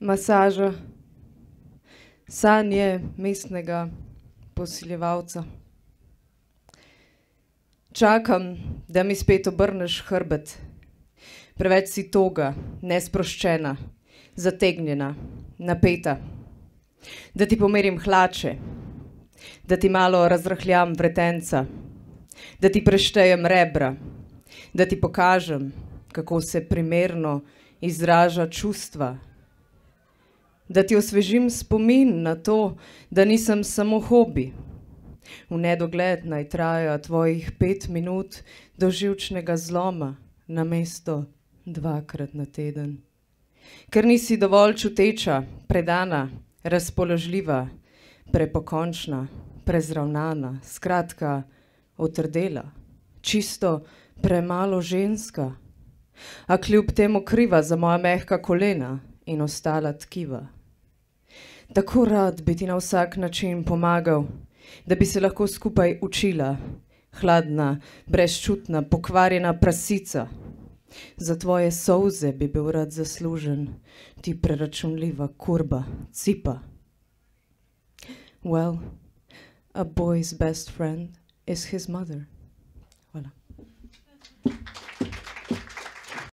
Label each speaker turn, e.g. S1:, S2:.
S1: Masaža, sanje mestnega posiljevalca. Čakam, da mi spet obrneš hrbet. Preveč si toga, nesproščena, zategnjena, napeta. Da ti pomerim hlače, da ti malo razrahljam vretenca, da ti preštejem rebra, da ti pokažem, da ti pokažem, kako se primerno izraža čustva. Da ti osvežim spomin na to, da nisem samo hobi. V nedogled naj traja tvojih pet minut do živčnega zloma na mesto dvakrat na teden. Ker nisi dovolj čuteča, predana, razpoložljiva, prepokončna, prezravnana, skratka, otrdela, čisto premalo ženska, vsega a kljub temu kriva za moja mehka kolena in ostala tkiva. Tako rad bi ti na vsak način pomagal, da bi se lahko skupaj učila, hladna, brezčutna, pokvarjena prasica. Za tvoje solze bi bil rad zaslužen, ti preračunljiva kurba, cipa. Well, a boy's best friend is his mother.